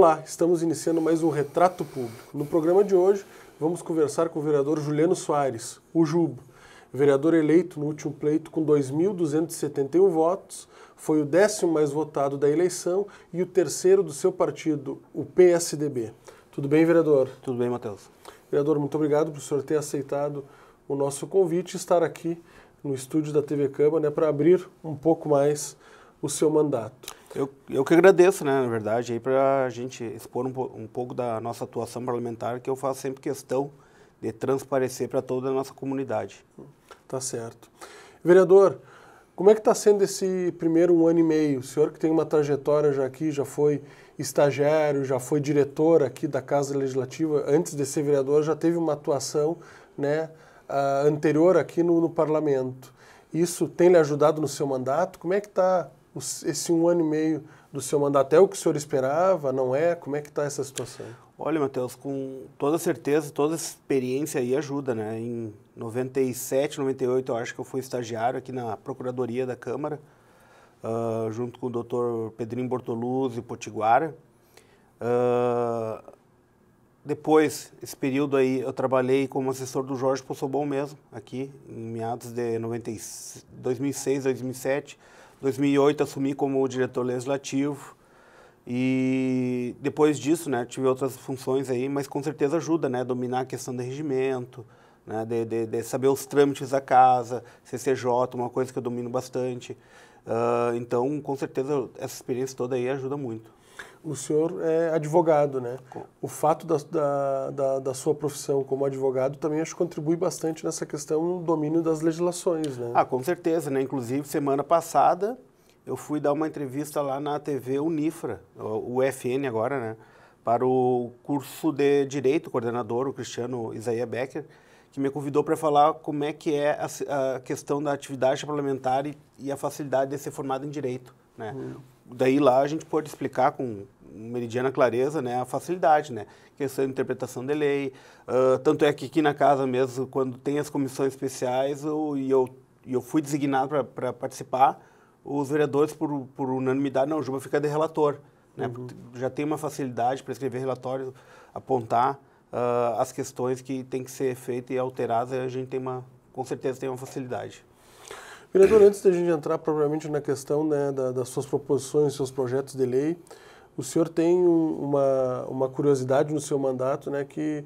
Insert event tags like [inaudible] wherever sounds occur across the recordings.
Olá, estamos iniciando mais um Retrato Público. No programa de hoje, vamos conversar com o vereador Juliano Soares, o Jubo. Vereador eleito no último pleito com 2.271 votos, foi o décimo mais votado da eleição e o terceiro do seu partido, o PSDB. Tudo bem, vereador? Tudo bem, Matheus. Vereador, muito obrigado por o senhor ter aceitado o nosso convite e estar aqui no estúdio da TV Câmara né, para abrir um pouco mais o seu mandato. Eu, eu que agradeço, né, na verdade, aí para a gente expor um, um, pouco da nossa atuação parlamentar, que eu faço sempre questão de transparecer para toda a nossa comunidade. Tá certo. Vereador, como é que está sendo esse primeiro um ano e meio? O senhor que tem uma trajetória já aqui, já foi estagiário, já foi diretor aqui da Casa Legislativa, antes de ser vereador, já teve uma atuação né, uh, anterior aqui no, no Parlamento. Isso tem lhe ajudado no seu mandato? Como é que está esse um ano e meio do seu mandato? É o que o senhor esperava? Não é? Como é que está essa situação? Olha, Matheus, com toda certeza, toda essa experiência aí ajuda, né? Em 97, 98, eu acho que eu fui estagiário aqui na Procuradoria da Câmara, uh, junto com o doutor Pedrinho Bortoluzzi, Potiguara. Uh, depois, esse período aí, eu trabalhei como assessor do Jorge Possobon mesmo, aqui, em meados de 90, 2006, 2007. 2008 assumi como diretor legislativo e depois disso, né, tive outras funções aí, mas com certeza ajuda, né, dominar a questão do regimento, né, de, de, de saber os trâmites da casa, CCJ, uma coisa que eu domino bastante. Uh, então, com certeza, essa experiência toda aí ajuda muito o senhor é advogado, né? O fato da, da, da, da, sua profissão como advogado também acho que contribui bastante nessa questão do domínio das legislações, né? Ah, com certeza, né? Inclusive, semana passada eu fui dar uma entrevista lá na TV Unifra, o UFN agora, né? Para o curso de Direito, o coordenador, o Cristiano Isaia Becker, que me convidou para falar como é que é a, a questão da atividade parlamentar e, e, a facilidade de ser formado em Direito, né? Uhum daí lá a gente pode explicar com meridiana clareza né, a facilidade, né? Questão de interpretação de lei. Uh, tanto é que aqui na casa mesmo, quando tem as comissões especiais eu, e eu, eu fui designado para participar, os vereadores, por, por unanimidade, não, o Juba fica de relator. Né? Uhum. Já tem uma facilidade para escrever relatórios, apontar uh, as questões que tem que ser feitas e alteradas, a gente tem uma, com certeza tem uma facilidade. Vereador, antes da gente entrar propriamente na questão né, da, das suas proposições, seus projetos de lei, o senhor tem uma, uma curiosidade no seu mandato, né, que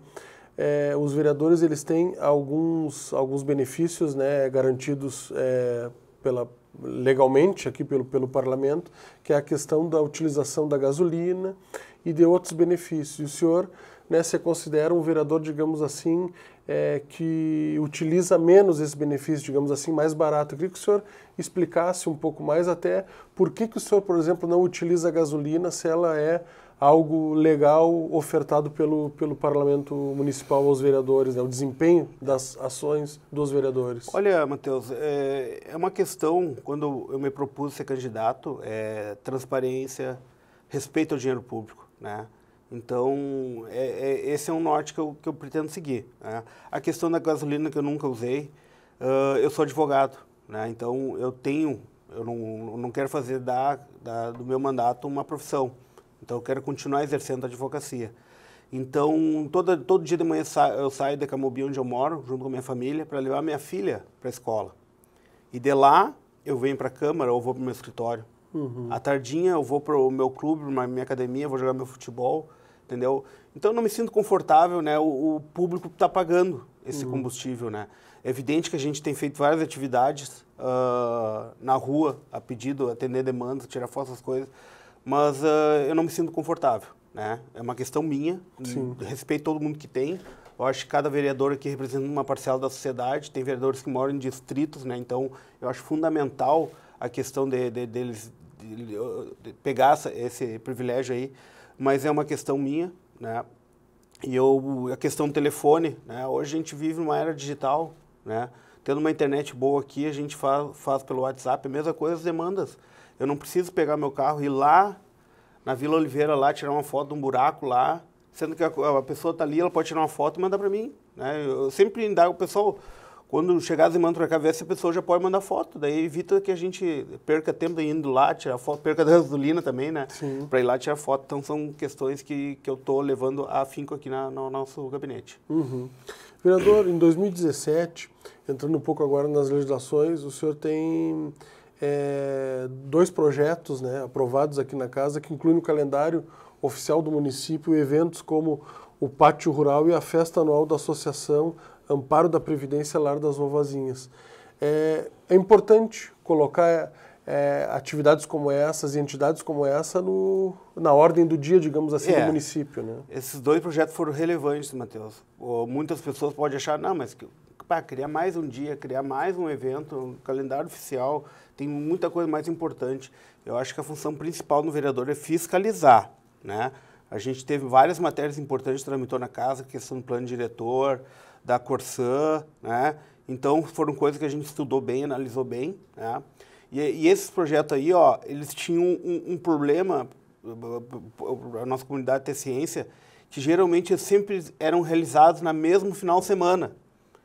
é, os vereadores eles têm alguns, alguns benefícios né, garantidos é, pela, legalmente aqui pelo, pelo parlamento, que é a questão da utilização da gasolina e de outros benefícios. E o senhor né, se considera um vereador, digamos assim, é, que utiliza menos esse benefício, digamos assim, mais barato. Eu queria que o senhor explicasse um pouco mais até por que, que o senhor, por exemplo, não utiliza a gasolina se ela é algo legal ofertado pelo, pelo Parlamento Municipal aos vereadores, né? o desempenho das ações dos vereadores. Olha, Matheus, é, é uma questão, quando eu me propus ser candidato, é transparência, respeito ao dinheiro público, né? Então, é, é, esse é um norte que eu, que eu pretendo seguir. Né? A questão da gasolina que eu nunca usei, uh, eu sou advogado, né? então eu tenho, eu não, não quero fazer da, da, do meu mandato uma profissão. Então eu quero continuar exercendo a advocacia. Então, toda, todo dia de manhã eu saio da Camobi, onde eu moro, junto com a minha família, para levar minha filha para a escola. E de lá, eu venho para a Câmara ou vou para o meu escritório. Uhum. À tardinha, eu vou para o meu clube, para minha academia, vou jogar meu futebol, entendeu? Então, eu não me sinto confortável, né? O, o público está pagando esse uhum. combustível, né? É evidente que a gente tem feito várias atividades uh, na rua, a pedido, atender demandas, tirar fotos, as coisas mas uh, eu não me sinto confortável. Né? É uma questão minha, Sim. respeito todo mundo que tem. Eu acho que cada vereador aqui representa uma parcela da sociedade, tem vereadores que moram em distritos, né? então eu acho fundamental a questão de, de, deles de, de pegar essa, esse privilégio aí, mas é uma questão minha. Né? E eu, a questão do telefone, né? hoje a gente vive numa era digital, né? tendo uma internet boa aqui, a gente faz, faz pelo WhatsApp, a mesma coisa as demandas. Eu não preciso pegar meu carro e ir lá na Vila Oliveira, lá, tirar uma foto de um buraco lá, sendo que a, a pessoa está ali, ela pode tirar uma foto e mandar para mim. Né? Eu sempre indago o pessoal, quando chegar as demandas para cá, ver se a pessoa já pode mandar foto. Daí evita que a gente perca tempo indo lá tirar foto, perca da gasolina também, né? Para ir lá tirar foto. Então são questões que, que eu estou levando a finco aqui na, no nosso gabinete. Uhum. Vereador, em 2017, entrando um pouco agora nas legislações, o senhor tem é, dois projetos né, aprovados aqui na casa, que incluem no calendário oficial do município eventos como o Pátio Rural e a Festa Anual da Associação Amparo da Previdência Lar das Vovozinhas É, é importante colocar é, atividades como essas e entidades como essa no, na ordem do dia, digamos assim, é. do município. Né? Esses dois projetos foram relevantes, Matheus. muitas pessoas podem achar, não, mas pá, criar mais um dia, criar mais um evento, um calendário oficial, tem muita coisa mais importante. Eu acho que a função principal do vereador é fiscalizar, né? A gente teve várias matérias importantes tramitou na casa, questão do plano diretor, da Corsã, né? Então foram coisas que a gente estudou bem, analisou bem, né? E, e esses projetos aí, ó, eles tinham um, um problema, a nossa comunidade ter ciência, que geralmente sempre eram realizados na mesmo final de semana.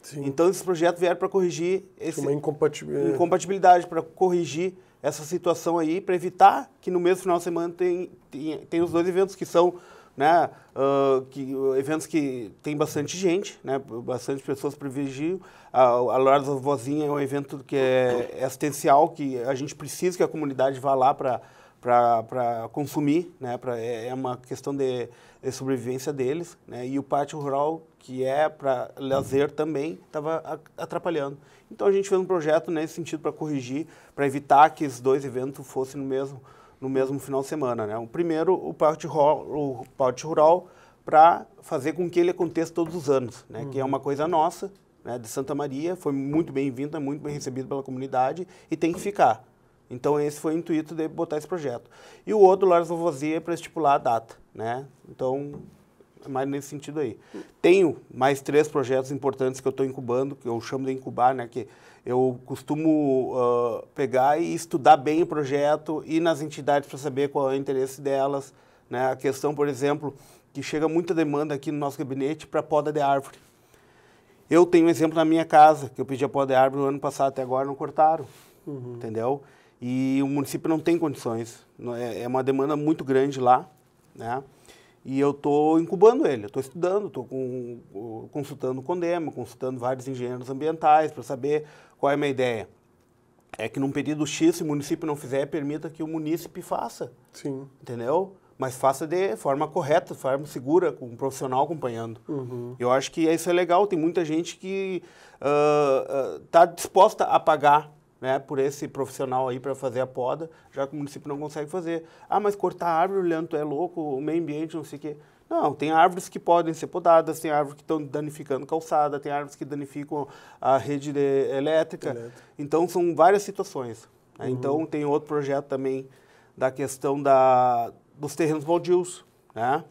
Sim. Então, esse projeto vieram para corrigir... Esse, uma é. incompatibilidade. Incompatibilidade, para corrigir essa situação aí, para evitar que no mesmo final de semana tenha tem, tem os dois eventos que são... Né, uh, que, eventos que tem bastante gente, né, bastante pessoas privilegiam. A, a Lora da Vozinha é um evento que é, é assistencial, que a gente precisa que a comunidade vá lá para para consumir, né? Pra, é, é, uma questão de, de, sobrevivência deles, né? E o pátio rural que é para lazer também estava atrapalhando. Então a gente fez um projeto nesse sentido para corrigir, para evitar que os dois eventos fossem no mesmo no mesmo final de semana, né? O primeiro o pátio rural, o pátio rural para fazer com que ele aconteça todos os anos, né? Uhum. Que é uma coisa nossa, né? De Santa Maria foi muito bem-vinda, muito bem recebida pela comunidade e tem que ficar. Então esse foi o intuito de botar esse projeto. E o outro, Lars Vovosia, é para estipular a data, né? Então, é mais nesse sentido aí. Tenho mais três projetos importantes que eu estou incubando, que eu chamo de incubar, né? Que eu costumo uh, pegar e estudar bem o projeto, ir nas entidades para saber qual é o interesse delas, né? A questão, por exemplo, que chega muita demanda aqui no nosso gabinete para poda de árvore. Eu tenho um exemplo na minha casa, que eu pedi a poda de árvore no ano passado, até agora não cortaram, uhum. entendeu? E o município não tem condições, é, é uma demanda muito grande lá, né? E eu estou incubando ele, estou estudando, estou consultando o Condema, consultando vários engenheiros ambientais para saber qual é a minha ideia. É que num período X, se o município não fizer, permita que o município faça. Sim. Entendeu? Mas faça de forma correta, de forma segura, com um profissional acompanhando. Uhum. Eu acho que isso é legal, tem muita gente que está uh, uh, disposta a pagar né, por esse profissional aí para fazer a poda, já que o município não consegue fazer. Ah, mas cortar árvore, Leandro, é louco, o meio ambiente, não sei o quê. Não, tem árvores que podem ser podadas, tem árvores que estão danificando calçada, tem árvores que danificam a rede elétrica. Então, são várias situações. Né? Uhum. Então, tem outro projeto também da questão da, dos terrenos baldios, né?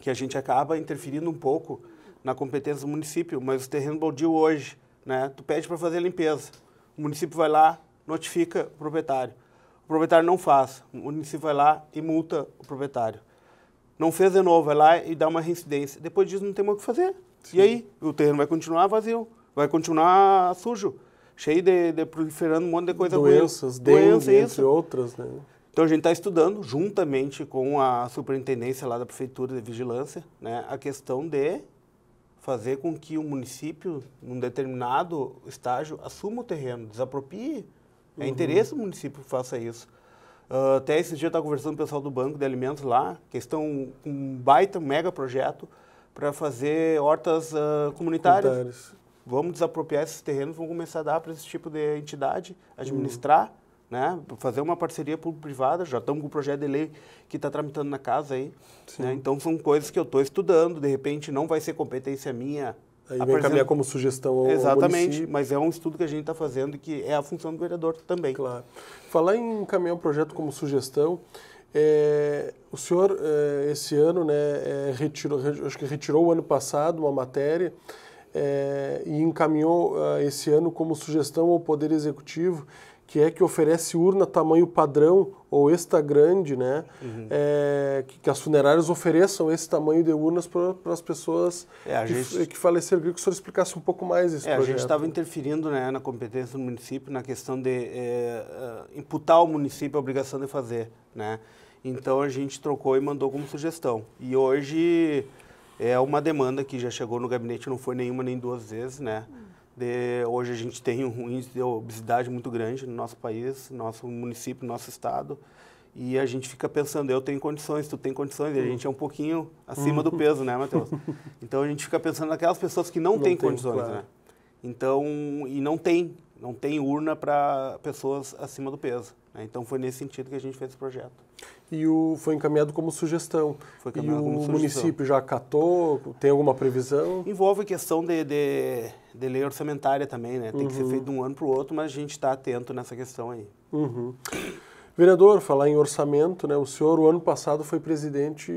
que a gente acaba interferindo um pouco na competência do município, mas os terrenos baldio hoje, né? tu pede para fazer a limpeza o município vai lá, notifica o proprietário. O proprietário não faz. O município vai lá e multa o proprietário. Não fez de novo, vai lá e dá uma reincidência. Depois disso, não tem mais o que fazer. Sim. E aí, o terreno vai continuar vazio, vai continuar sujo, cheio de, de proliferando um monte de coisa Doenças, Doenças, dengue, entre outras, né? Então a gente está estudando, juntamente com a superintendência lá da Prefeitura de Vigilância, né, a questão de fazer com que o município, num determinado estágio, assuma o terreno, desapropie. É uhum. interesse do município que faça isso. Uh, até esse dia eu estava conversando com o pessoal do Banco de Alimentos lá, que estão com um baita, mega projeto para fazer hortas uh, comunitárias. comunitárias. Vamos desapropriar esses terrenos, vamos começar a dar para esse tipo de entidade uhum. administrar. Uhum né? Fazer uma parceria público-privada, já estamos com o projeto de lei que está tramitando na casa aí. Né? Então são coisas que eu estou estudando, de repente não vai ser competência minha. Aí apresenta... caminhar como sugestão ao Exatamente, ao mas é um estudo que a gente está fazendo que é a função do vereador também. Claro. Falar em encaminhar um projeto como sugestão, é, o senhor, é, esse ano, né, é, retirou, acho que retirou o ano passado uma matéria é, e encaminhou ah, esse ano como sugestão ao Poder Executivo que é que oferece urna tamanho padrão ou extra grande, né? Uhum. É, que, que, as funerárias ofereçam esse tamanho de urnas para as pessoas é, que, gente... que faleceram. Queria que o senhor explicasse um pouco mais isso. é, A gente estava interferindo né, na competência do município na questão de é, é, imputar ao município a obrigação de fazer, né? Então a gente trocou e mandou como sugestão. E hoje é uma demanda que já chegou no gabinete, não foi nenhuma nem duas vezes, né? Uhum de, hoje a gente tem um índice de obesidade muito grande no nosso país, nosso município, nosso estado. E a gente fica pensando, eu tenho condições, tu tem condições, e a gente é um pouquinho acima do peso, né, Matheus? [laughs] Então a gente fica pensando naquelas pessoas que não, não têm condições, claro. né? Então, e não tem, não tem urna para pessoas acima do peso. Né? Então foi nesse sentido que a gente fez esse projeto e o, foi encaminhado como sugestão. Foi encaminhado e como o sugestão. município já acatou? Tem alguma previsão? Envolve a questão de, de, de, lei orçamentária também, né? Tem uhum. que ser uhum. feito de um ano para o outro, mas a gente está atento nessa questão aí. Uhum. Vereador, falar em orçamento, né? O senhor, o ano passado, foi presidente.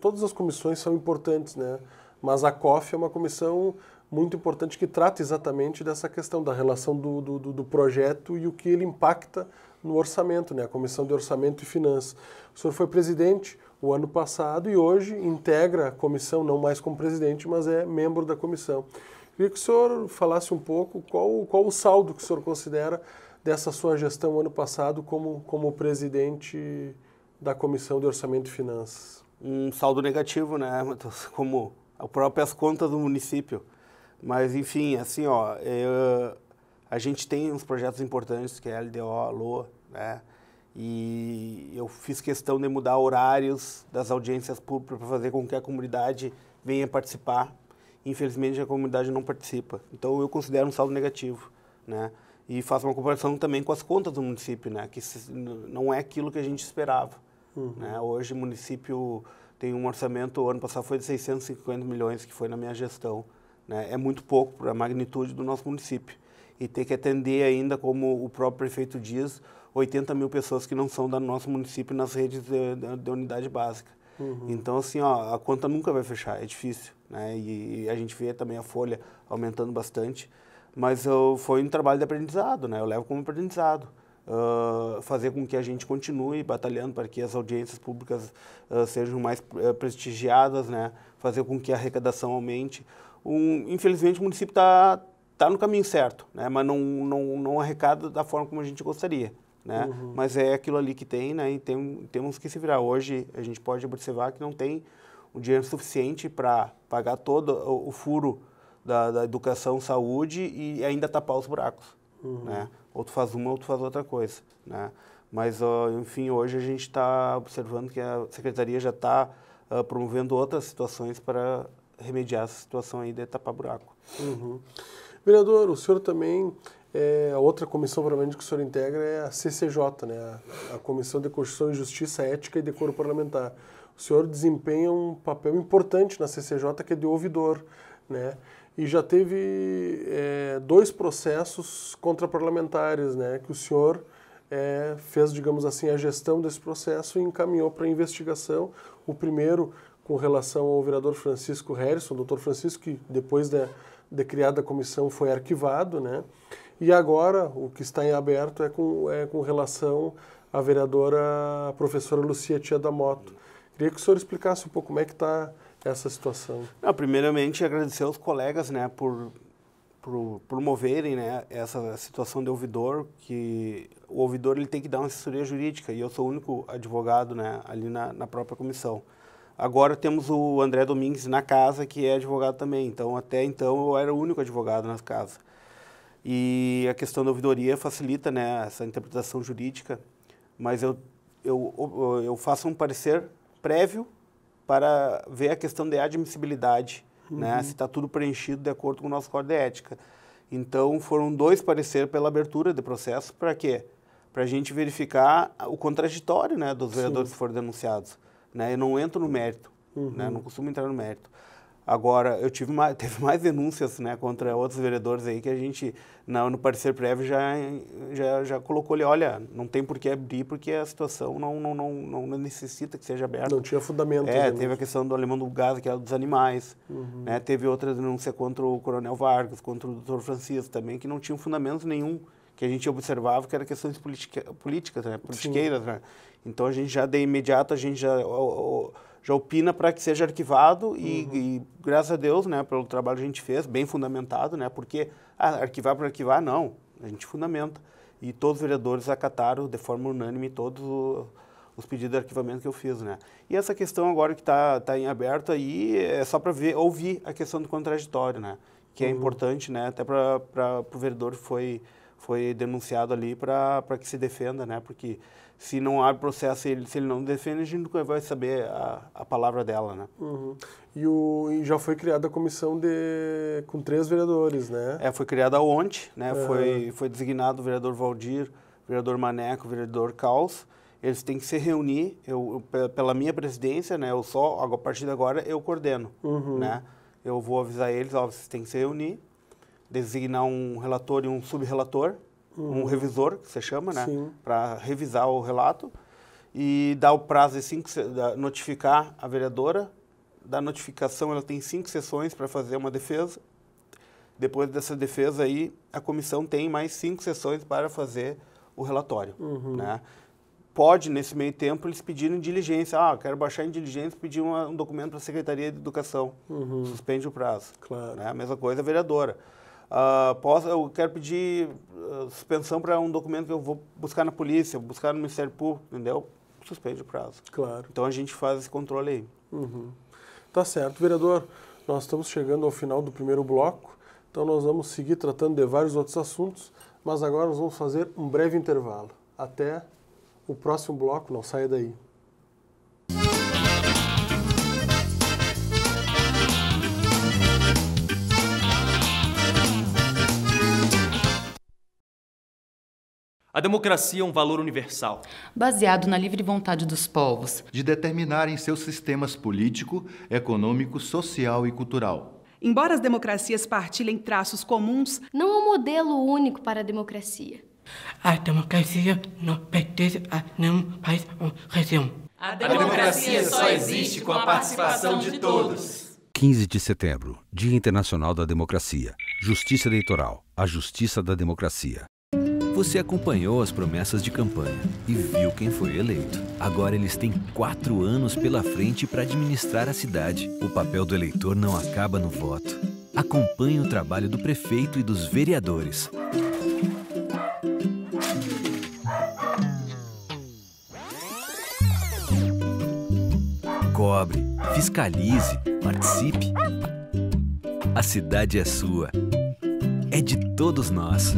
Todas as comissões são importantes, né? Mas a COF é uma comissão muito importante que trata exatamente dessa questão da relação do, do, do projeto e o que ele impacta no orçamento, né? a Comissão de Orçamento e Finanças. O senhor foi presidente o ano passado e hoje integra a comissão, não mais como presidente, mas é membro da comissão. Queria que o senhor falasse um pouco qual, qual o saldo que o senhor considera dessa sua gestão ano passado como, como presidente da Comissão de Orçamento e Finanças. Um saldo negativo, né, Matheus? Como próprio, as próprias contas do município. Mas, enfim, assim, ó, é, a gente tem uns projetos importantes, que é a LDO, a LOA, né? E eu fiz questão de mudar horários das audiências públicas para fazer com que a comunidade venha participar. Infelizmente, a comunidade não participa. Então, eu considero um saldo negativo, né? E faço uma comparação também com as contas do município, né? Que não é aquilo que a gente esperava. Uhum. Né? Hoje, o município tem um orçamento, o ano passado foi de 650 milhões, que foi na minha gestão né, é muito pouco para a magnitude do nosso município. E ter que atender ainda, como o próprio prefeito diz, 80 mil pessoas que não são do nosso município nas redes de, de, de unidade básica. Uhum. Então, assim, ó, a conta nunca vai fechar, é difícil. Né? E, e a gente vê também a folha aumentando bastante. Mas eu, foi um trabalho de aprendizado, né? eu levo como aprendizado. Uh, fazer com que a gente continue batalhando para que as audiências públicas uh, sejam mais uh, prestigiadas, né? fazer com que a arrecadação aumente um, infelizmente o município está tá no caminho certo, né? mas não, não, não arrecada da forma como a gente gostaria. Né? Uhum. Mas é aquilo ali que tem, né? E tem, temos que se virar. Hoje a gente pode observar que não tem o dinheiro suficiente para pagar todo o, o furo da, da, educação, saúde e ainda tapar os buracos, uhum. né? Outro faz uma, outro faz outra coisa, né? Mas, ó, enfim, hoje a gente está observando que a secretaria já está uh, ah, promovendo outras situações para remediar essa situação aí de tapar buraco. Uhum. Vereador, o senhor também, é, outra comissão provavelmente que o senhor integra é a CCJ, né? a, a Comissão de Constituição e Justiça, Ética e Decoro Parlamentar. O senhor desempenha um papel importante na CCJ, que é de ouvidor, né? e já teve é, dois processos contra parlamentares, né, que o senhor é, fez, digamos assim, a gestão desse processo e encaminhou para investigação. O primeiro com relação ao vereador Francisco Harrison, doutor Francisco, que depois da, de criada a comissão foi arquivado, né? E agora o que está em aberto é com, é com relação à vereadora, professora Lucia Tia da Moto. Queria que o senhor explicasse um pouco como é que está essa situação. primeiramente, agradecer aos colegas, né, por, por promoverem, né, essa situação de ouvidor, que o ouvidor ele tem que dar uma assessoria jurídica, e eu sou o único advogado, né, ali na, na própria comissão. Agora temos o André Domingues na casa, que é advogado também. Então, até então, eu era o único advogado na casa. E a questão da ouvidoria facilita né, essa interpretação jurídica, mas eu, eu, eu faço um parecer prévio para ver a questão da admissibilidade, né, uhum. né, se está tudo preenchido de acordo com o nosso código de ética. Então, foram dois pareceres pela abertura de processo, para quê? Para a gente verificar o contraditório né, dos vereadores Sim. que foram denunciados. Né? Eu não entro no mérito, uhum. né? não costumo entrar no mérito. Agora, eu tive mais, [laughs] teve mais denúncias né, contra outros vereadores aí que a gente, no parecer prévio, já, já, já colocou ali, olha, não tem por que abrir porque a situação não, não, não, não necessita que seja aberta. Não tinha fundamento. É, teve né? a questão do alemão do gás, que era é dos animais. Uhum. Né, teve outra denúncia contra o coronel Vargas, contra o doutor Francisco também, que não tinham fundamento nenhum que a gente observava que era questões politica, políticas, né? politiqueiras, né? Então a gente já de imediato a gente já já opina para que seja arquivado uhum. e, graças a Deus, né, pelo trabalho que a gente fez, bem fundamentado, né? Porque ah, arquivar para arquivar não, a gente fundamenta e todos os vereadores acataram de forma unânime todos o, os pedidos de arquivamento que eu fiz, né? E essa questão agora que está tá em aberto aí é só para ver ouvir a questão do contraditório, né? Que é uhum. é importante, né? Até para o vereador foi foi denunciado ali para que se defenda, né? Porque se não abre processo e ele, se ele não defende, a gente nunca vai saber a, a palavra dela, né? Uhum. E, o, e já foi criada a comissão de com três vereadores, né? É, foi criada ontem, né? Uhum. Foi, foi designado o vereador Valdir, o vereador Maneco, o vereador Caos. Eles têm que se reunir, eu, pela minha presidência, né? Eu só, a partir de agora, eu coordeno, uhum. né? Eu vou avisar eles, ó, vocês têm que se reunir designar um relator e um subrelator, uhum. um revisor, que você chama, né? Para revisar o relato e dar o prazo de cinco, notificar a vereadora. Da notificação, ela tem cinco sessões para fazer uma defesa. Depois dessa defesa aí, a comissão tem mais cinco sessões para fazer o relatório, uhum. né? Pode, nesse meio tempo, eles pedirem diligência. Ah, quero baixar em diligência pedir uma, um documento para a Secretaria de Educação. Uhum. Suspende o prazo. Claro. Né? A mesma coisa a vereadora. Uh, posso, eu quero pedir uh, suspensão para um documento que eu vou buscar na polícia, buscar no Ministério Público, entendeu? Suspende o prazo. Claro. Então a gente faz esse controle aí. Uhum. Tá certo. Vereador, nós estamos chegando ao final do primeiro bloco, então nós vamos seguir tratando de vários outros assuntos, mas agora nós vamos fazer um breve intervalo. Até o próximo bloco, não saia daí. A democracia é um valor universal, baseado na livre vontade dos povos de determinarem seus sistemas político, econômico, social e cultural. Embora as democracias partilhem traços comuns, não há um modelo único para a democracia. A democracia não pertence a nenhum país ou região. A democracia só existe com a participação de todos. 15 de setembro Dia Internacional da Democracia. Justiça Eleitoral a Justiça da Democracia. Você acompanhou as promessas de campanha e viu quem foi eleito. Agora eles têm quatro anos pela frente para administrar a cidade. O papel do eleitor não acaba no voto. Acompanhe o trabalho do prefeito e dos vereadores. Cobre, fiscalize, participe. A cidade é sua. É de todos nós.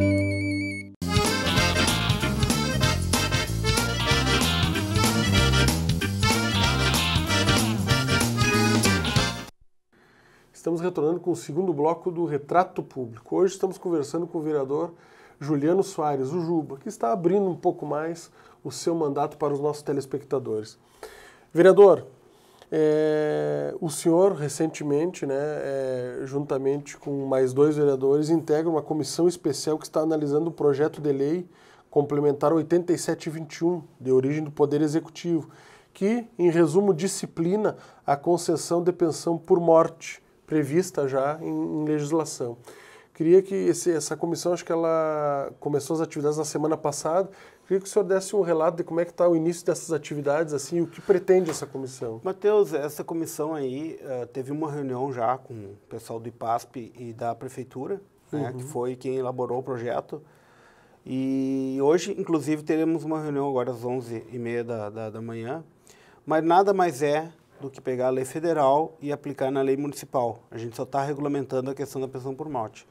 estamos retornando com o segundo bloco do Retrato Público. Hoje estamos conversando com o vereador Juliano Soares, o Juba, que está abrindo um pouco mais o seu mandato para os nossos telespectadores. Vereador, é, o senhor recentemente, né, é, juntamente com mais dois vereadores, integra uma comissão especial que está analisando o projeto de lei complementar 8721, de origem do Poder Executivo, que, em resumo, disciplina a concessão de pensão por morte prevista já em, em legislação. Queria que esse, essa comissão, acho que ela começou as atividades na semana passada, queria que o senhor desse um relato de como é que está o início dessas atividades, assim, o que pretende essa comissão. Matheus, essa comissão aí uh, teve uma reunião já com o pessoal do IPASP e da Prefeitura, uhum. né, que uhum. foi quem elaborou o projeto. E hoje, inclusive, teremos uma reunião agora às 11h30 da, da, da manhã, mas nada mais é do que pegar a lei federal e aplicar na lei municipal. A gente só está regulamentando a questão da pensão por morte.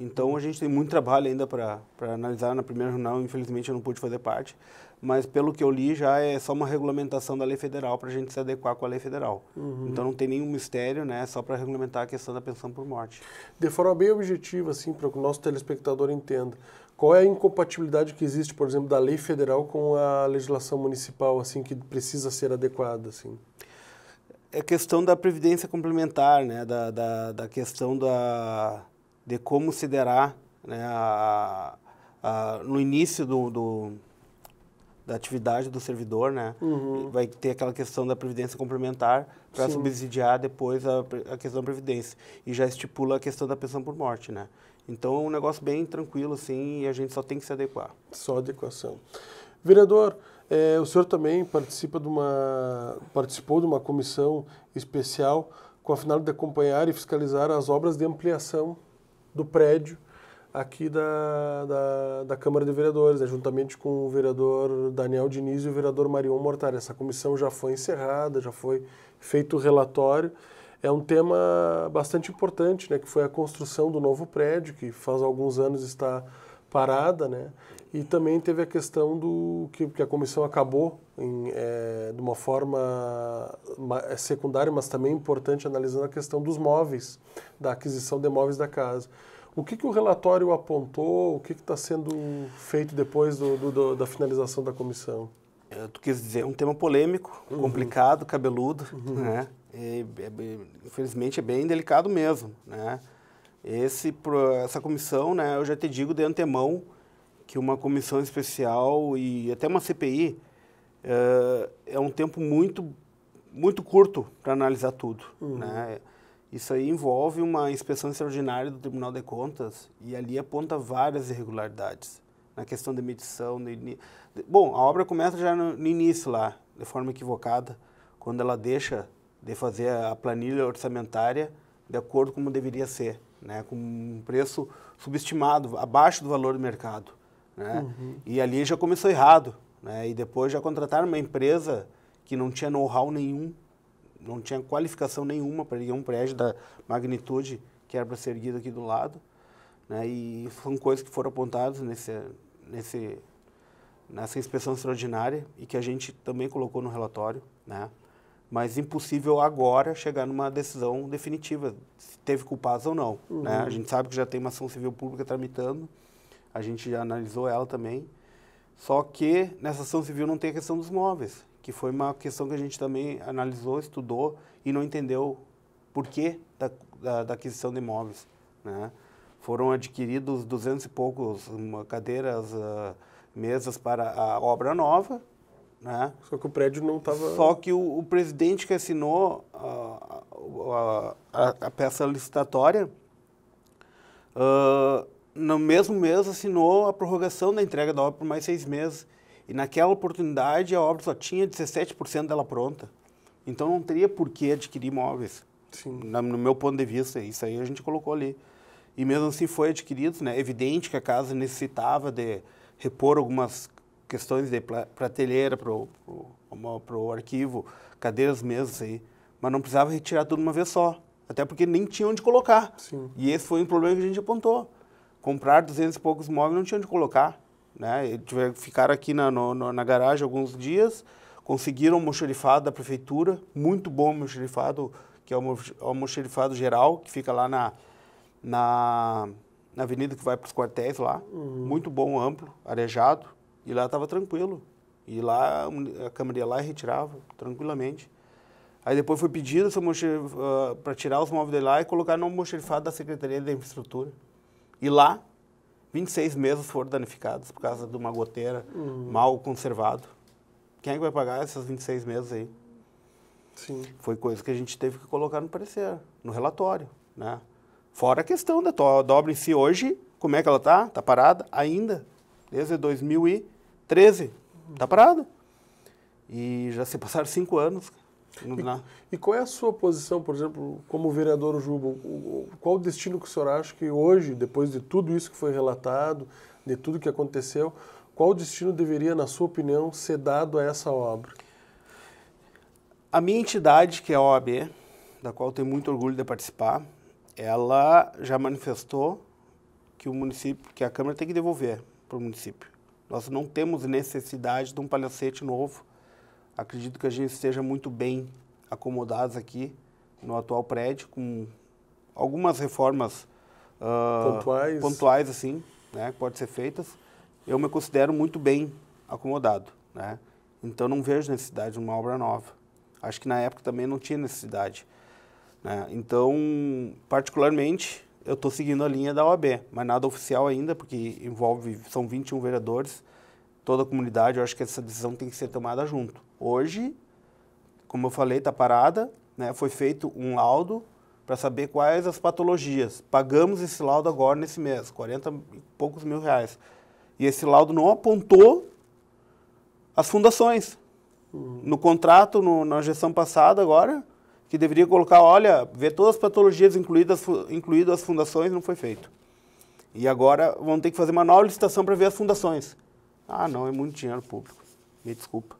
Então a gente tem muito trabalho ainda para analisar na primeira reunião, infelizmente eu não pude fazer parte, mas pelo que eu li já é só uma regulamentação da lei federal para a gente se adequar com a lei federal. Uhum. Então não tem nenhum mistério, né? Só para regulamentar a questão da pensão por morte. De forma bem objetiva, assim, para que o nosso telespectador entenda, qual é a incompatibilidade que existe, por exemplo, da lei federal com a legislação municipal, assim, que precisa ser adequada, assim? a é questão da previdência complementar, né? da, da, da questão da, de como se derá né? a, a, no início do, do, da atividade do servidor, né? Uhum. vai ter aquela questão da previdência complementar para subsidiar depois a, a questão da previdência. E já estipula a questão da pensão por morte. Né? Então é um negócio bem tranquilo assim, e a gente só tem que se adequar. Só adequação. Vereador, é, o senhor também participa de uma, participou de uma comissão especial com a final de acompanhar e fiscalizar as obras de ampliação do prédio aqui da, da, da Câmara de Vereadores, né, juntamente com o vereador Daniel Diniz e o vereador Marion Mortari. Essa comissão já foi encerrada, já foi feito o relatório. É um tema bastante importante, né, que foi a construção do novo prédio, que faz alguns anos está parada, né? E também teve a questão do que, que a comissão acabou em, é, de uma forma é, secundária, mas também importante, analisando a questão dos móveis, da aquisição de móveis da casa. O que, que o relatório apontou? O que está sendo feito depois do, do, do, da finalização da comissão? Eu, é, tu quis dizer, um tema polêmico, uhum. complicado, cabeludo, uhum. né? E, é, infelizmente é bem delicado mesmo, né? Esse, essa comissão, né, eu já te digo de antemão que uma comissão especial e até uma CPI eh, é um tempo muito, muito curto para analisar tudo. Uhum. Né? Isso aí envolve uma inspeção extraordinária do Tribunal de Contas e ali aponta várias irregularidades na questão de medição. De, de, bom, a obra começa já no, no início lá, de forma equivocada, quando ela deixa de fazer a planilha orçamentária de acordo como deveria ser né, com um preço subestimado, abaixo do valor do mercado. Né? Uhum. E ali já começou errado. Né? E depois já contrataram uma empresa que não tinha know-how nenhum, não tinha qualificação nenhuma para erguer um prédio da magnitude que era para ser erguido aqui do lado. Né? E são coisas que foram apontadas nesse, nesse, nessa inspeção extraordinária e que a gente também colocou no relatório. Né? mas impossível agora chegar numa decisão definitiva, se teve culpados ou não. Uhum. Né? A gente sabe que já tem uma ação civil pública tramitando, a gente já analisou ela também. Só que nessa ação civil não tem a questão dos móveis, que foi uma questão que a gente também analisou, estudou e não entendeu porquê da, da, da aquisição de imóveis. Né? Foram adquiridos duzentos e poucos cadeiras, uh, mesas para a obra nova, né? Só que o prédio não estava... Só que o, o, presidente que assinou a, a, a peça licitatória, uh, no mesmo mês assinou a prorrogação da entrega da obra por mais seis meses. E naquela oportunidade a obra só tinha 17% dela pronta. Então não teria por que adquirir imóveis. Sim. Na, no meu ponto de vista, isso aí a gente colocou ali. E mesmo assim foi adquirido, né? É evidente que a casa necessitava de repor algumas questões de prateleira para o arquivo, cadeiras, mesas aí. Mas não precisava retirar tudo uma vez só. Até porque nem tinha onde colocar. Sim. E esse foi um problema que a gente apontou. Comprar 200 e poucos móveis não tinha onde colocar. Né? tiver ficar aqui na, no, na garagem alguns dias, conseguiram um moxerifado da prefeitura, muito bom moxerifado, que é o moxerifado geral, que fica lá na, na, na avenida que vai para os quartéis lá. Uhum. Muito bom, amplo, arejado. E lá estava tranquilo. E lá a câmera ia lá e retirava tranquilamente. Aí depois foi pedido uh, ah, para tirar os móveis de lá e colocar no almoxerifado da Secretaria de Infraestrutura. E lá, 26 mesas foram danificadas por causa de uma goteira uhum. mal conservado. Quem é que vai pagar essas 26 mesas aí? Sim. Foi coisa que a gente teve que colocar no parecer, no relatório, né? Fora a questão da dobra em si hoje, como é que ela tá? Tá parada ainda desde 2000 e 13, da parada. E já se passaram cinco anos. E, e, qual é a sua posição, por exemplo, como vereador Juba? Qual o destino que o senhor acha que hoje, depois de tudo isso que foi relatado, de tudo que aconteceu, qual o destino deveria, na sua opinião, ser dado a essa obra? A minha entidade, que é a OAB, da qual tenho muito orgulho de participar, ela já manifestou que o município, que a Câmara tem que devolver para o município nós não temos necessidade de um palacete novo. Acredito que a gente esteja muito bem acomodados aqui no atual prédio, com algumas reformas uh, pontuais. pontuais, assim, né, que podem ser feitas. Eu me considero muito bem acomodado, né? Então não vejo necessidade de uma obra nova. Acho que na época também não tinha necessidade. Né? Então, particularmente, eu estou seguindo a linha da OAB, mas nada oficial ainda, porque envolve, são 21 vereadores, toda a comunidade, eu acho que essa decisão tem que ser tomada junto. Hoje, como eu falei, está parada, né? foi feito um laudo para saber quais as patologias. Pagamos esse laudo agora nesse mês, 40 e poucos mil reais. E esse laudo não apontou as fundações. Uhum. No contrato, no, na gestão passada agora, que deveria colocar, olha, ver todas as patologias incluídas, incluídas as fundações, não foi feito. E agora vão ter que fazer uma nova licitação para ver as fundações. Ah, não, é muito dinheiro público. Me desculpa.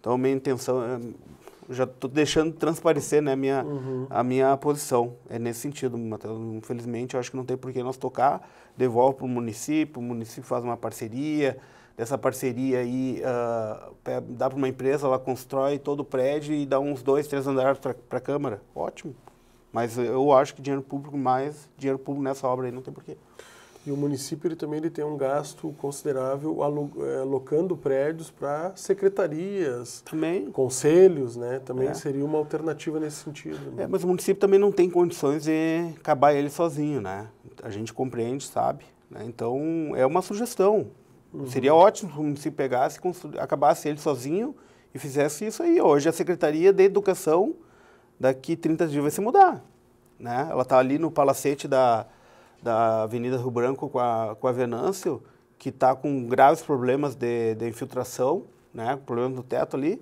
Então, minha intenção, é, já estou deixando transparecer né, minha, uhum. a minha posição. É nesse sentido, Matheus. Infelizmente, eu acho que não tem por que nós tocar. Devolve para o município, o município faz uma parceria, dessa parceria aí, uh, dá para uma empresa, ela constrói todo o prédio e dá uns dois, três andares para a Câmara. Ótimo. Mas eu acho que dinheiro público mais, dinheiro público nessa obra aí não tem porquê. E o município ele também ele tem um gasto considerável eh, alocando prédios para secretarias, também. conselhos, né? Também é. seria uma alternativa nesse sentido. Né? É, mas o município também não tem condições de acabar ele sozinho, né? A gente compreende, sabe? Né? Então é uma sugestão. Uhum. Seria ótimo se o município pegasse, acabasse ele sozinho e fizesse isso aí. Hoje a Secretaria de Educação, daqui 30 dias, vai se mudar. Né? Ela está ali no palacete da, da Avenida Rio Branco com a, com a Venâncio, que está com graves problemas de, de infiltração, né? problemas no teto ali,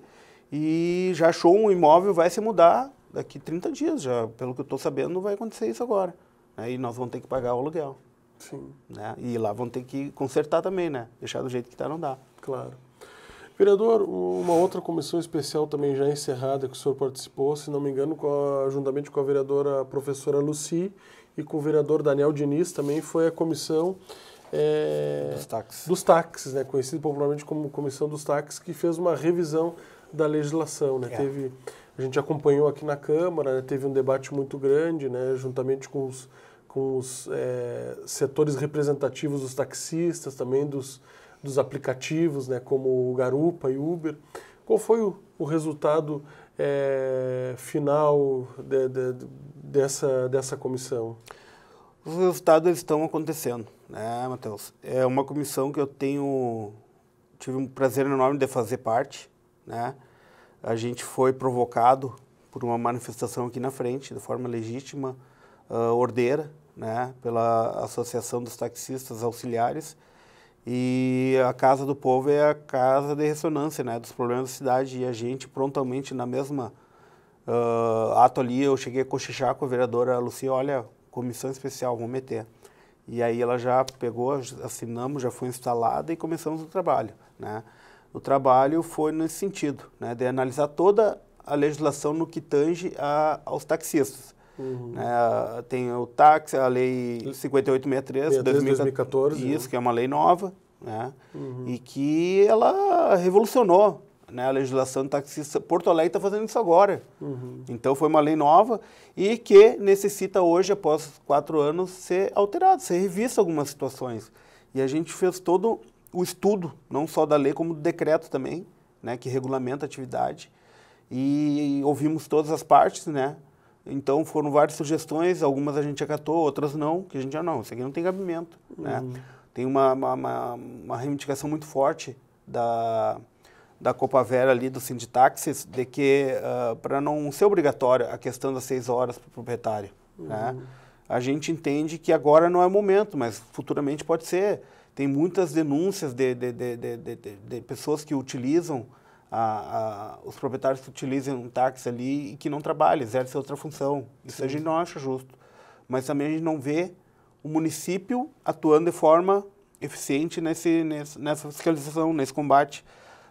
e já achou um imóvel, vai se mudar daqui 30 dias. Já, pelo que eu estou sabendo, não vai acontecer isso agora. Né? E nós vamos ter que pagar o aluguel. Sim. Né? E lá vão ter que consertar também, né? Deixar do jeito que está não dá. Claro. Vereador, uma outra comissão especial também já encerrada que o senhor participou, se não me engano, com a, juntamente com a vereadora professora Luci e com o vereador Daniel Diniz também foi a comissão é, dos táxis, dos táxis né, conhecida popularmente como comissão dos táxis, que fez uma revisão da legislação, né? É. Teve a gente acompanhou aqui na Câmara, né, teve um debate muito grande, né, juntamente com os com os é, setores representativos dos taxistas, também dos, dos aplicativos, né, como o Garupa e Uber. Qual foi o, o resultado é, final de, de, dessa, dessa comissão? Os resultados estão acontecendo, né, Matheus? É uma comissão que eu tenho tive um prazer enorme de fazer parte, né? A gente foi provocado por uma manifestação aqui na frente, de forma legítima, uh, ordeira, né, pela Associação dos Taxistas Auxiliares. E a Casa do Povo é a casa de ressonância né, dos problemas da cidade. E a gente, prontamente, na mesma uh, ato ali, eu cheguei a cochichar com a vereadora Lucia, olha, comissão especial, vamos meter. E aí ela já pegou, assinamos, já foi instalada e começamos o trabalho. Né? O trabalho foi nesse sentido, né, de analisar toda a legislação no que tange a, aos taxistas. Uhum. É, tem o táxi, a lei 5863, 2014, 2014. Isso, né? que é uma lei nova, né? Uhum. E que ela revolucionou né, a legislação do taxista. Porto Alegre está fazendo isso agora. Uhum. Então foi uma lei nova e que necessita hoje, após quatro anos, ser alterada, ser revista algumas situações. E a gente fez todo o estudo, não só da lei, como do decreto também, né, que regulamenta a atividade. e ouvimos todas as partes, né? Então foram várias sugestões, algumas a gente acatou, outras não, que a gente já não, isso aqui não tem cabimento, uhum. né? Hum. Tem uma, uma, uma, reivindicação muito forte da, da Copa Vera ali, do Sinditáxis, de que uh, ah, para não ser obrigatória a questão das seis horas para o proprietário, uhum. né? A gente entende que agora não é o momento, mas futuramente pode ser. Tem muitas denúncias de, de, de, de, de pessoas que utilizam a, a, os proprietários que utilizem um táxi ali e que não trabalham, exercem outra função. Isso Sim. a gente não acha justo. Mas também a gente não vê o município atuando de forma eficiente nesse, nesse nessa fiscalização, nesse combate.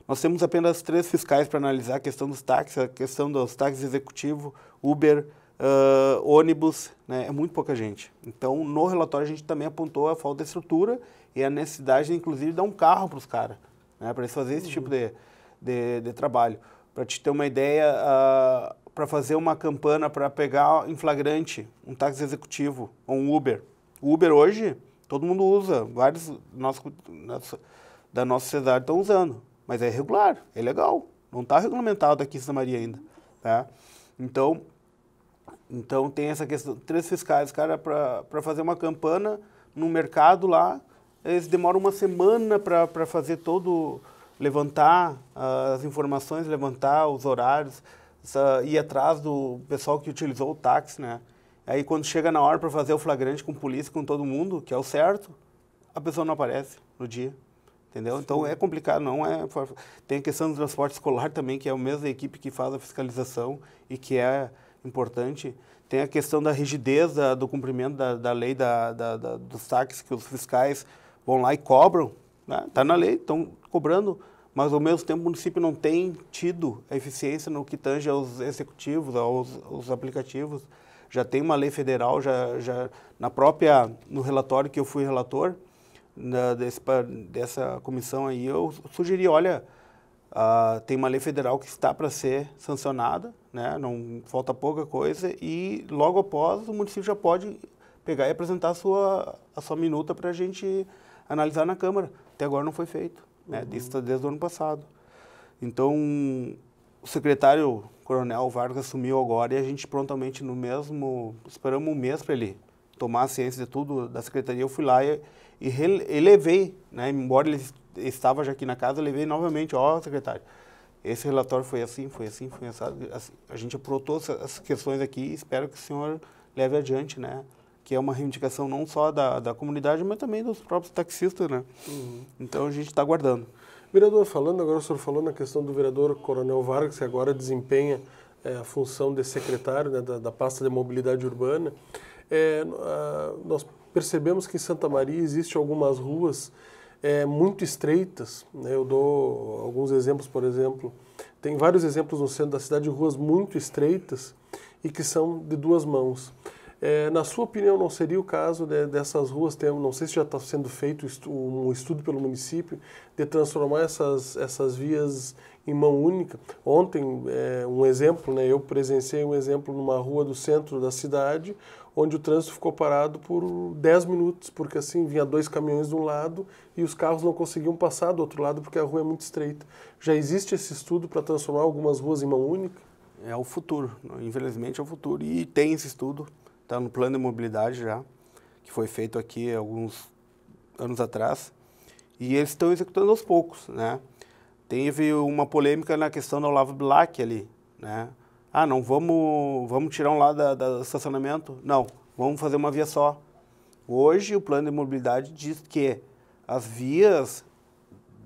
Nós temos apenas três fiscais para analisar a questão dos táxis, a questão dos táxis executivos, Uber, uh, ônibus, né? é muito pouca gente. Então, no relatório a gente também apontou a falta de estrutura e a necessidade, inclusive, de dar um carro para os caras, né? para eles fazerem uhum. esse tipo de, de, de trabalho. Para te ter uma ideia, uh, ah, para fazer uma campana para pegar em flagrante um táxi executivo ou um Uber. O Uber hoje, todo mundo usa, vários nosso, nosso, da nossa sociedade estão usando, mas é regular, é legal, não está regulamentado aqui em Santa Maria ainda. Tá? Então, então tem essa questão, três fiscais, cara, para fazer uma campana no mercado lá, eles demoram uma semana para fazer todo levantar uh, as informações, levantar os horários, uh, ir atrás do pessoal que utilizou o táxi, né? Aí quando chega na hora para fazer o flagrante com polícia, com todo mundo, que é o certo, a pessoa não aparece no dia. Entendeu? Então Sim. Então é complicado, não é. Tem a questão do transporte escolar também, que é a mesma equipe que faz a fiscalização e que é importante. Tem a questão da rigidez da, do cumprimento da, da lei da, da, dos táxis, que os fiscais vão lá e cobram Está né? Tá na lei, estão cobrando, mas ao mesmo tempo o município não tem tido a eficiência no que tange aos executivos, aos, aos aplicativos. Já tem uma lei federal, já, já na própria, no relatório que eu fui relator, na, né, desse, dessa comissão aí, eu sugeri, olha, uh, tem uma lei federal que está para ser sancionada, né? não falta pouca coisa, e logo após o município já pode pegar e apresentar a sua, a sua minuta para a gente analisar na Câmara. Até agora não foi feito, né? Uhum. Isso desde o ano passado. Então, o secretário Coronel Vargas assumiu agora e a gente prontamente no mesmo, esperamos um mês para ele tomar a ciência de tudo da secretaria, eu fui lá e, e elevei, né? Embora ele estava já aqui na casa, levei novamente, ó, secretário, esse relatório foi assim, foi assim, foi assim. assim. A gente aprontou as questões aqui e espero que o senhor leve adiante, né? que é uma reivindicação não só da, da comunidade, mas também dos próprios taxistas, né? Uhum. Então a gente está aguardando. Vereador, falando agora, o senhor falou na questão do vereador Coronel Vargas, que agora desempenha é, a função de secretário né, da, da, pasta de mobilidade urbana. É, a, nós percebemos que em Santa Maria existe algumas ruas é, muito estreitas. Né? Eu dou alguns exemplos, por exemplo, tem vários exemplos no centro da cidade de ruas muito estreitas e que são de duas mãos. É, na sua opinião, não seria o caso dessas ruas, ter, não sei se já está sendo feito um estudo pelo município, de transformar essas, essas vias em mão única? Ontem, é, um exemplo, né, eu presenciei um exemplo numa rua do centro da cidade, onde o trânsito ficou parado por 10 minutos, porque assim, vinha dois caminhões de um lado e os carros não conseguiam passar do outro lado porque a rua é muito estreita. Já existe esse estudo para transformar algumas ruas em mão única? É o futuro, infelizmente é o futuro, e tem esse estudo, está no plano de mobilidade já, que foi feito aqui alguns anos atrás, e eles estão executando aos poucos, né? Teve uma polêmica na questão da Olavo Black ali, né? Ah, não, vamos, vamos tirar um lado do estacionamento? Não, vamos fazer uma via só. Hoje, o plano de mobilidade diz que as vias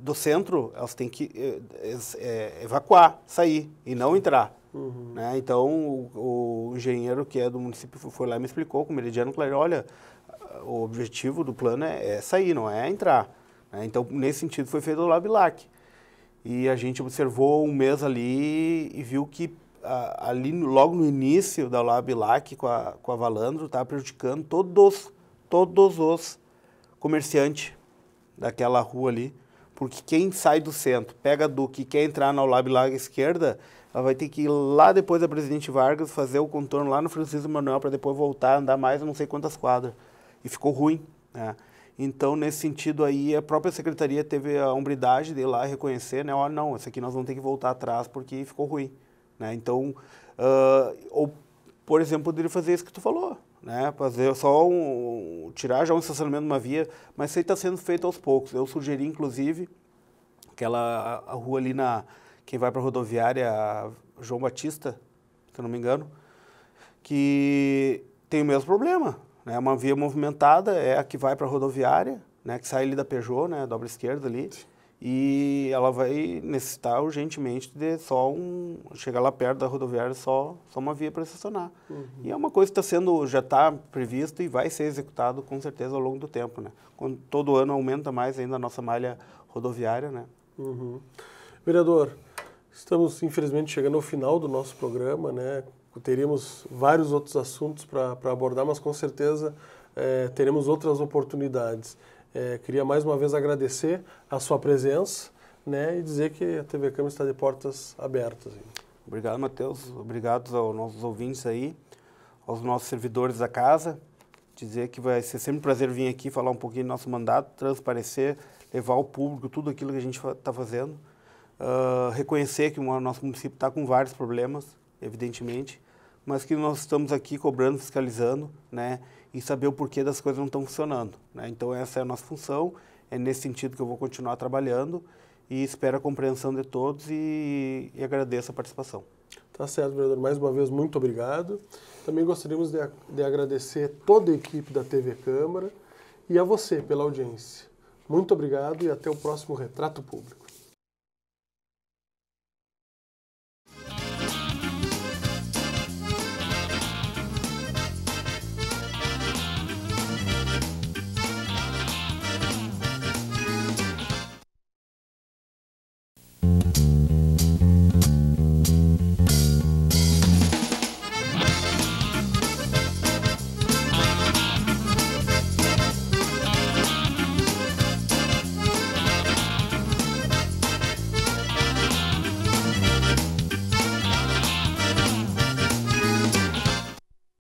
do centro, elas têm que é, é, evacuar, sair e não entrar. Uhum. Né? Então, o, o, engenheiro que é do município foi lá e me explicou com o Meridiano Clare, olha, o objetivo do plano é, é sair, não é entrar. Né? Então, nesse sentido, foi feito o LabLAC. E a gente observou um mês ali e viu que a, ali, logo no início da LabLAC com a, com a Valandro, estava prejudicando todos, todos os comerciantes daquela rua ali. Porque quem sai do centro, pega a Duque e quer entrar na LabLAC esquerda, ela vai ter que ir lá depois da Presidente Vargas, fazer o contorno lá no Francisco Manuel para depois voltar, andar mais não sei quantas quadras. E ficou ruim. Né? Então, nesse sentido aí, a própria secretaria teve a hombridade de ir lá reconhecer, né? Olha, não, isso aqui nós vamos ter que voltar atrás porque ficou ruim. Né? Então, uh, ou, por exemplo, poderia fazer isso que tu falou, né? Fazer só um, tirar já um estacionamento de uma via, mas isso aí está sendo feito aos poucos. Eu sugeri, inclusive, aquela a, a rua ali na quem vai para a rodoviária João Batista, se eu não me engano, que tem o mesmo problema. Né? É né? uma via movimentada, é a que vai para a rodoviária, né? que sai ali da Peugeot, né? dobra esquerda ali, e ela vai necessitar urgentemente de só um... chegar lá perto da rodoviária, só, só uma via para estacionar. Uhum. E é uma coisa que está sendo, já está previsto e vai ser executado com certeza ao longo do tempo. Né? Quando todo ano aumenta mais ainda a nossa malha rodoviária. Né? Uhum. Vereador, Estamos, infelizmente, chegando ao final do nosso programa, né? Teríamos vários outros assuntos para abordar, mas com certeza é, teremos outras oportunidades. É, queria mais uma vez agradecer a sua presença né, e dizer que a TV Câmara está de portas abertas. Obrigado, Matheus. Obrigado aos nossos ouvintes aí, aos nossos servidores da casa. Dizer que vai ser sempre um prazer vir aqui falar um pouquinho do nosso mandato, transparecer, levar ao público tudo aquilo que a gente está fazendo uh, reconhecer que o nosso município está com vários problemas, evidentemente, mas que nós estamos aqui cobrando, fiscalizando, né, e saber o porquê das coisas não estão funcionando. Né? Então essa é a nossa função, é nesse sentido que eu vou continuar trabalhando e espero a compreensão de todos e, e agradeço a participação. Tá certo, vereador. Mais uma vez, muito obrigado. Também gostaríamos de, de agradecer toda a equipe da TV Câmara e a você pela audiência. Muito obrigado e até o próximo Retrato Público.